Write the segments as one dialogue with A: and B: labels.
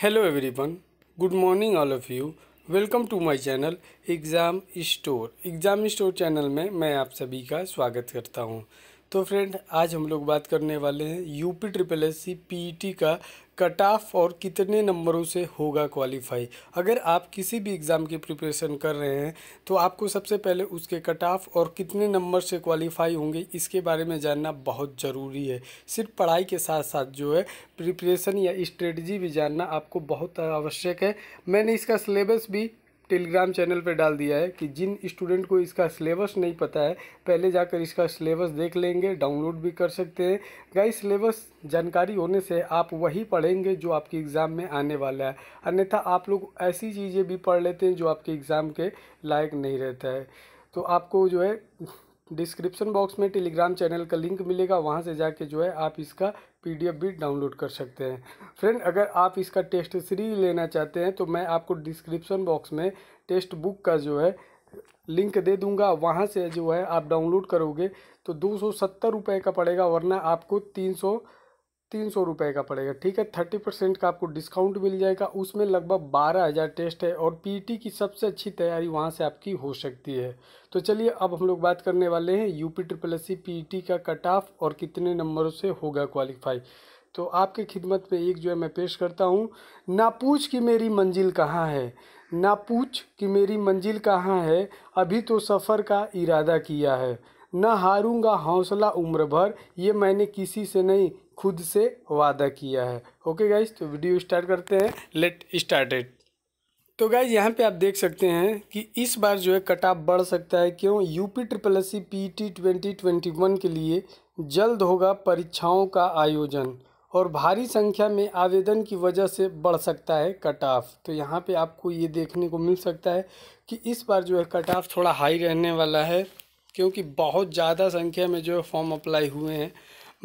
A: hello everyone good morning all of you welcome to my channel exam store exam store channel में मैं आप सभी का स्वागत करता हूं तो फ्रेंड आज हम लोग बात करने वाले हैं UP triple S C PET का कट ऑफ और कितने नंबरों से होगा क्वालिफाई अगर आप किसी भी एग्ज़ाम की प्रिपरेशन कर रहे हैं तो आपको सबसे पहले उसके कट ऑफ और कितने नंबर से क्वालिफाई होंगे इसके बारे में जानना बहुत ज़रूरी है सिर्फ पढ़ाई के साथ साथ जो है प्रिपरेशन या स्ट्रेटजी भी जानना आपको बहुत आवश्यक है मैंने इसका सिलेबस भी टेलीग्राम चैनल पर डाल दिया है कि जिन स्टूडेंट को इसका सिलेबस नहीं पता है पहले जाकर इसका सिलेबस देख लेंगे डाउनलोड भी कर सकते हैं गाइस सिलेबस जानकारी होने से आप वही पढ़ेंगे जो आपके एग्ज़ाम में आने वाला है अन्यथा आप लोग ऐसी चीज़ें भी पढ़ लेते हैं जो आपके एग्ज़ाम के लायक नहीं रहता है तो आपको जो है डिस्क्रिप्शन बॉक्स में टेलीग्राम चैनल का लिंक मिलेगा वहाँ से जाके जो है आप इसका पीडीएफ भी डाउनलोड कर सकते हैं फ्रेंड अगर आप इसका टेस्ट सीरीज लेना चाहते हैं तो मैं आपको डिस्क्रिप्शन बॉक्स में टेस्ट बुक का जो है लिंक दे दूंगा वहाँ से जो है आप डाउनलोड करोगे तो दो सौ का पड़ेगा वरना आपको तीन तीन सौ रुपये का पड़ेगा ठीक है थर्टी परसेंट का आपको डिस्काउंट मिल जाएगा उसमें लगभग बारह हज़ार टेस्ट है और पीटी की सबसे अच्छी तैयारी वहाँ से आपकी हो सकती है तो चलिए अब हम लोग बात करने वाले हैं यूपी ट्रिपल एस सी का कट ऑफ और कितने नंबरों से होगा क्वालिफाई तो आपके खिदमत में एक जो है मैं पेश करता हूँ ना पूछ कि मेरी मंजिल कहाँ है ना पूछ कि मेरी मंजिल कहाँ है अभी तो सफ़र का इरादा किया है ना हारूंगा हौसला उम्र भर ये मैंने किसी से नहीं खुद से वादा किया है ओके गाइज तो वीडियो स्टार्ट करते हैं लेट स्टार्टेड तो गाइज यहाँ पे आप देख सकते हैं कि इस बार जो है कट ऑफ बढ़ सकता है क्यों UP triple S C P T twenty twenty one के लिए जल्द होगा परीक्षाओं का आयोजन और भारी संख्या में आवेदन की वजह से बढ़ सकता है कट ऑफ तो यहाँ पे आपको ये देखने को मिल सकता है कि इस बार जो है कट ऑफ थोड़ा हाई रहने वाला है क्योंकि बहुत ज़्यादा संख्या में जो है फॉर्म अप्लाई हुए हैं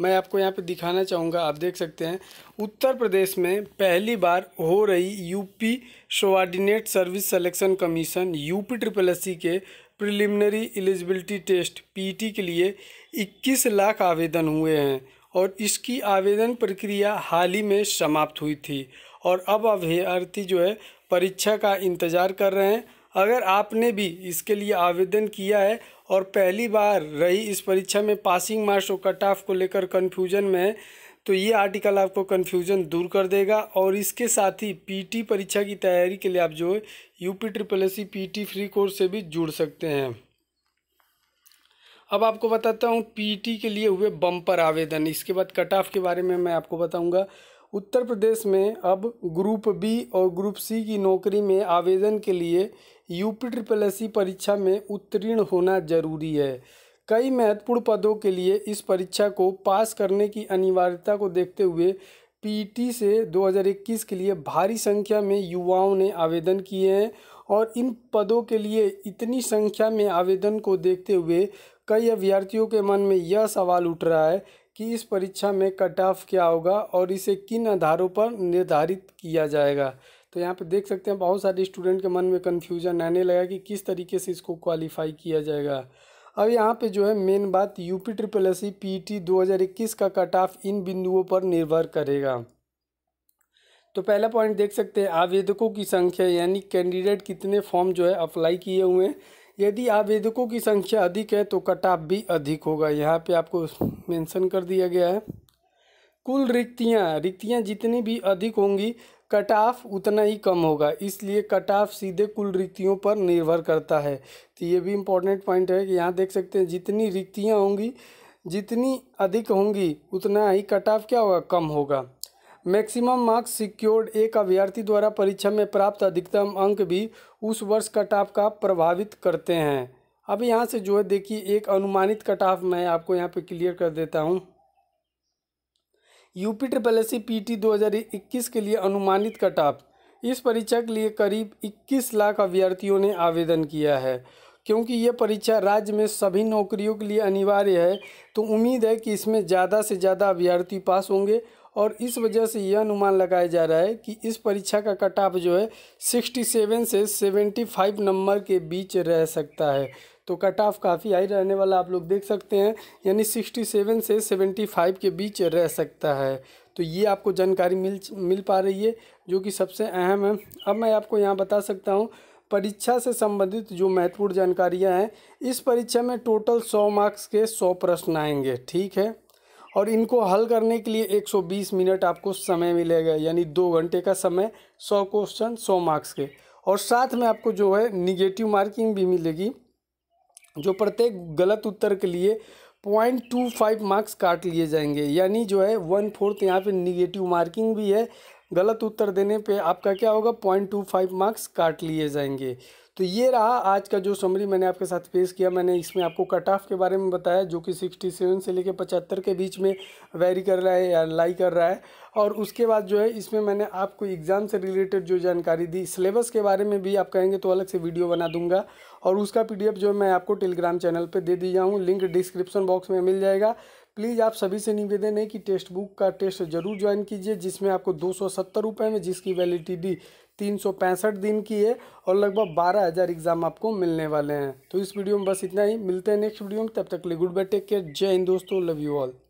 A: मैं आपको यहाँ पे दिखाना चाहूँगा आप देख सकते हैं उत्तर प्रदेश में पहली बार हो रही UP subordinate service selection commission UP triple S के प्रिलिमिनरी एलिजिबिलिटी टेस्ट पीटी के लिए 21 लाख आवेदन हुए हैं और इसकी आवेदन प्रक्रिया हाल ही में समाप्त हुई थी और अब अभ्यर्थी जो है परीक्षा का इंतज़ार कर रहे हैं अगर आपने भी इसके लिए आवेदन किया है और पहली बार रही इस परीक्षा में पासिंग मार्क्स और कट ऑफ को लेकर कन्फ्यूजन में है तो ये आर्टिकल आपको कन्फ्यूजन दूर कर देगा और इसके साथ ही पीटी परीक्षा की तैयारी के लिए आप जो है UP triple S C PT free course से भी जुड़ सकते हैं अब आपको बताता हूँ पीटी के लिए हुए बम्पर आवेदन इसके बाद कट ऑफ के बारे में मैं आपको बताऊँगा उत्तर प्रदेश में अब ग्रुप बी और ग्रुप सी की नौकरी में आवेदन के लिए यूपी ट्रिपल एस परीक्षा में उत्तीर्ण होना जरूरी है कई महत्वपूर्ण पदों के लिए इस परीक्षा को पास करने की अनिवार्यता को देखते हुए पीटी से 2021 के लिए भारी संख्या में युवाओं ने आवेदन किए हैं और इन पदों के लिए इतनी संख्या में आवेदन को देखते हुए कई अभ्यर्थियों के मन में यह सवाल उठ रहा है कि इस परीक्षा में कट ऑफ क्या होगा और इसे किन आधारों पर निर्धारित किया जाएगा तो यहाँ पे देख सकते हैं बहुत सारे स्टूडेंट के मन में कन्फ्यूजन आने लगा कि किस तरीके से इसको क्वालिफाई किया जाएगा अब यहाँ पे जो है मेन बात UP triple S C P T दो हज़ार इक्कीस का कट ऑफ इन बिंदुओं पर निर्भर करेगा तो पहला पॉइंट देख सकते हैं आवेदकों की संख्या यानी कैंडिडेट कितने फॉर्म जो है अप्लाई किए हुए हैं यदि आवेदकों की संख्या अधिक है तो कटाप भी अधिक होगा यहाँ पे आपको मेंशन कर दिया गया है कुल रिक्तियाँ रिक्तियाँ जितनी भी अधिक होंगी कट ऑफ उतना ही कम होगा इसलिए कट ऑफ सीधे कुल रिक्तियों पर निर्भर करता है तो ये भी इम्पोर्टेंट पॉइंट है कि यहाँ देख सकते हैं जितनी रिक्तियाँ होंगी जितनी अधिक होंगी उतना ही कट ऑफ क्या होगा कम होगा मैक्सिमम मार्क्स सिक्योर्ड एक अभ्यर्थी द्वारा परीक्षा में प्राप्त अधिकतम अंक भी उस वर्ष कट ऑफ का प्रभावित करते हैं अब यहाँ से जो है देखिए एक अनुमानित कट ऑफ मैं आपको यहाँ पे क्लियर कर देता हूँ UP triple S C P T दो के लिए अनुमानित कट ऑफ इस परीक्षा के लिए करीब 21 लाख अभ्यर्थियों ने आवेदन किया है क्योंकि ये परीक्षा राज्य में सभी नौकरियों के लिए अनिवार्य है तो उम्मीद है कि इसमें ज़्यादा से ज़्यादा अभ्यर्थी पास होंगे और इस वजह से यह अनुमान लगाया जा रहा है कि इस परीक्षा का कट ऑफ जो है सिक्सटी सेवन से सेवेंटी फाइव नंबर के बीच रह सकता है तो कट ऑफ काफ़ी हाई रहने वाला आप लोग देख सकते हैं यानी सिक्सटी सेवन से सेवेंटी फाइव के बीच रह सकता है तो ये आपको जानकारी मिल मिल पा रही है जो कि सबसे अहम है अब मैं आपको यहाँ बता सकता हूँ परीक्षा से संबंधित जो महत्वपूर्ण जानकारियाँ हैं इस परीक्षा में टोटल सौ मार्क्स के सौ प्रश्न आएंगे ठीक है और इनको हल करने के लिए 120 मिनट आपको समय मिलेगा यानी दो घंटे का समय 100 क्वेश्चन 100 मार्क्स के और साथ में आपको जो है निगेटिव मार्किंग भी मिलेगी जो प्रत्येक गलत उत्तर के लिए पॉइंट टू फाइव मार्क्स काट लिए जाएंगे यानी जो है वन फोर्थ यहाँ पे निगेटिव मार्किंग भी है गलत उत्तर देने पे आपका क्या होगा पॉइंट टू फाइव मार्क्स काट लिए जाएंगे तो ये रहा आज का जो समरी मैंने आपके साथ पेश किया मैंने इसमें आपको कट ऑफ के बारे में बताया जो कि 67 से लेकर पचहत्तर के बीच में वेरी कर रहा है या लाई कर रहा है और उसके बाद जो है इसमें मैंने आपको एग्ज़ाम से रिलेटेड जो जानकारी दी सिलेबस के बारे में भी आप कहेंगे तो अलग से वीडियो बना दूंगा और उसका पी जो मैं आपको टेलीग्राम चैनल पर दे दी जाऊँ लिंक डिस्क्रिप्सन बॉक्स में मिल जाएगा प्लीज़ आप सभी से निवेदन है कि टेस्ट बुक का टेस्ट जरूर ज्वाइन कीजिए जिसमें आपको दो सौ सत्तर रुपये में जिसकी वैलिडिटी तीन सौ पैंसठ दिन की है और लगभग बारह हज़ार एग्ज़ाम आपको मिलने वाले हैं तो इस वीडियो में बस इतना ही मिलते हैं नेक्स्ट वीडियो में तब तक ले गुड बाय टेक केयर जय हिंद दोस्तों लव यू ऑल